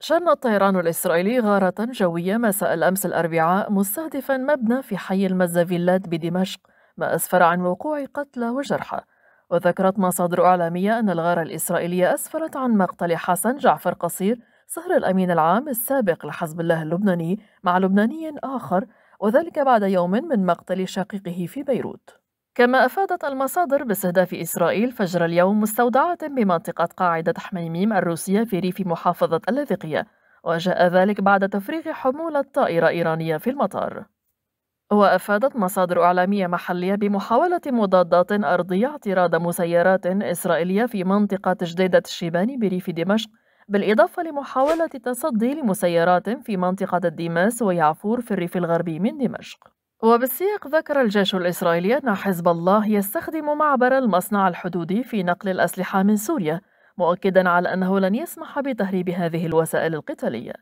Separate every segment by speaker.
Speaker 1: شن الطيران الإسرائيلي غارة جوية مساء الأمس الأربعاء مستهدفا مبنى في حي المزافيلات بدمشق ما أسفر عن وقوع قتلى وجرحى وذكرت مصادر إعلامية أن الغارة الإسرائيلية أسفرت عن مقتل حسن جعفر قصير صهر الأمين العام السابق لحزب الله اللبناني مع لبناني آخر وذلك بعد يوم من مقتل شقيقه في بيروت كما أفادت المصادر باستهداف إسرائيل فجر اليوم مستودعات بمنطقة قاعدة حميميم الروسية في ريف محافظة اللاذقية وجاء ذلك بعد تفريغ حمولة طائرة إيرانية في المطار وأفادت مصادر إعلامية محلية بمحاولة مضادات أرضية اعتراض مسيرات إسرائيلية في منطقة جديدة الشيباني بريف دمشق بالإضافة لمحاولة التصدي لمسيرات في منطقة الديماس ويعفور في الريف الغربي من دمشق وبالسياق ذكر الجيش الإسرائيلي أن حزب الله يستخدم معبر المصنع الحدودي في نقل الأسلحة من سوريا مؤكدا على أنه لن يسمح بتهريب هذه الوسائل القتالية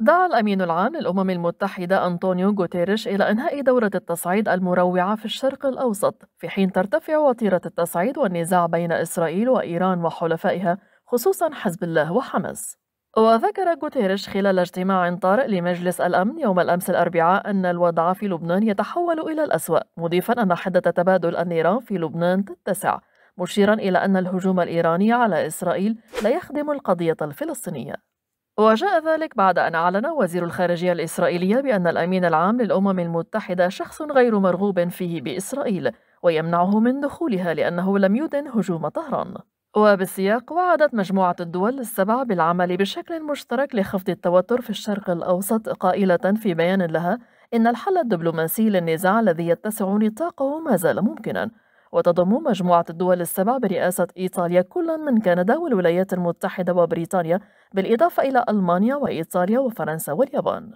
Speaker 1: دعا الأمين العام للأمم المتحدة أنطونيو غوتيريش إلى إنهاء دورة التصعيد المروعة في الشرق الأوسط في حين ترتفع وتيرة التصعيد والنزاع بين إسرائيل وإيران وحلفائها خصوصا حزب الله وحماس وذكر غوتيريش خلال اجتماع طارئ لمجلس الأمن يوم الأمس الأربعاء أن الوضع في لبنان يتحول إلى الأسوأ مضيفا أن حدة تبادل النيران في لبنان تتسع مشيرا إلى أن الهجوم الإيراني على إسرائيل لا يخدم القضية الفلسطينية وجاء ذلك بعد أن أعلن وزير الخارجية الإسرائيلية بأن الأمين العام للأمم المتحدة شخص غير مرغوب فيه بإسرائيل ويمنعه من دخولها لأنه لم يدن هجوم طهران وبالسياق وعدت مجموعة الدول السبع بالعمل بشكل مشترك لخفض التوتر في الشرق الأوسط قائلة في بيان لها إن الحل الدبلوماسي للنزاع الذي يتسع نطاقه ما زال ممكنا وتضم مجموعة الدول السبع برئاسة إيطاليا كل من كندا والولايات المتحدة وبريطانيا بالإضافة إلى ألمانيا وإيطاليا وفرنسا واليابان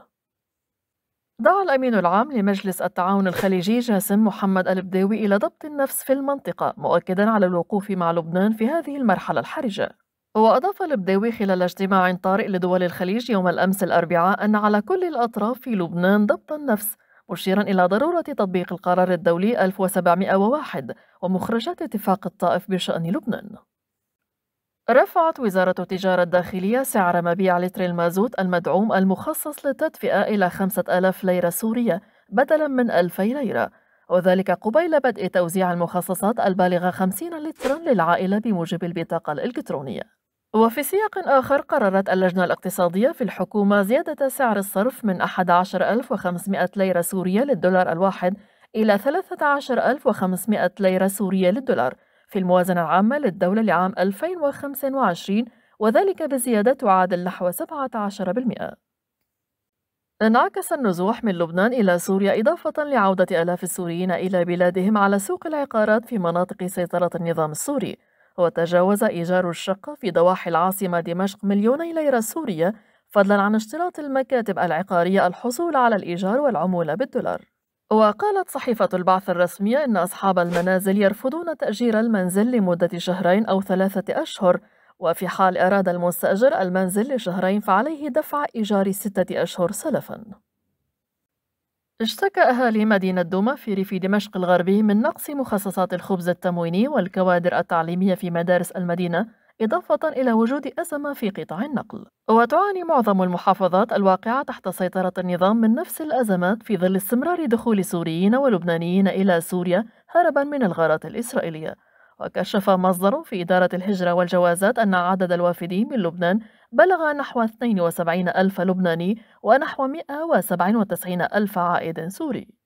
Speaker 1: دعا الأمين العام لمجلس التعاون الخليجي جاسم محمد البداوي إلى ضبط النفس في المنطقة مؤكدا على الوقوف مع لبنان في هذه المرحلة الحرجة وأضاف البداوي خلال اجتماع طارئ لدول الخليج يوم الأمس الأربعاء أن على كل الأطراف في لبنان ضبط النفس مشيرا إلى ضرورة تطبيق القرار الدولي 1701 ومخرجات اتفاق الطائف بشأن لبنان رفعت وزارة التجارة الداخلية سعر مبيع لتر المازوت المدعوم المخصص للتدفئة إلى 5000 ليرة سورية بدلا من 2000 ليرة وذلك قبيل بدء توزيع المخصصات البالغة 50 لترا للعائلة بموجب البطاقة الإلكترونية وفي سياق آخر قررت اللجنة الاقتصادية في الحكومة زيادة سعر الصرف من 11500 ليرة سورية للدولار الواحد إلى 13500 ليرة سورية للدولار في الموازنة العامة للدولة لعام 2025 وذلك بزيادة تعادل نحو 17%. انعكس النزوح من لبنان إلى سوريا إضافة لعودة آلاف السوريين إلى بلادهم على سوق العقارات في مناطق سيطرة النظام السوري وتجاوز إيجار الشقة في ضواحي العاصمة دمشق مليوني ليرة سورية فضلا عن اشتراط المكاتب العقارية الحصول على الإيجار والعمولة بالدولار وقالت صحيفة البعث الرسمية إن أصحاب المنازل يرفضون تأجير المنزل لمدة شهرين أو ثلاثة أشهر وفي حال أراد المستأجر المنزل لشهرين فعليه دفع إيجار ستة أشهر سلفاً اشتكى أهالي مدينة دوما في ريف دمشق الغربي من نقص مخصصات الخبز التمويني والكوادر التعليمية في مدارس المدينة إضافة إلى وجود أزمة في قطاع النقل وتعاني معظم المحافظات الواقعة تحت سيطرة النظام من نفس الأزمات في ظل استمرار دخول سوريين ولبنانيين إلى سوريا هربا من الغارات الإسرائيلية وكشف مصدر في إدارة الهجرة والجوازات أن عدد الوافدين من لبنان بلغ نحو 72 ألف لبناني ونحو 197 ألف عائد سوري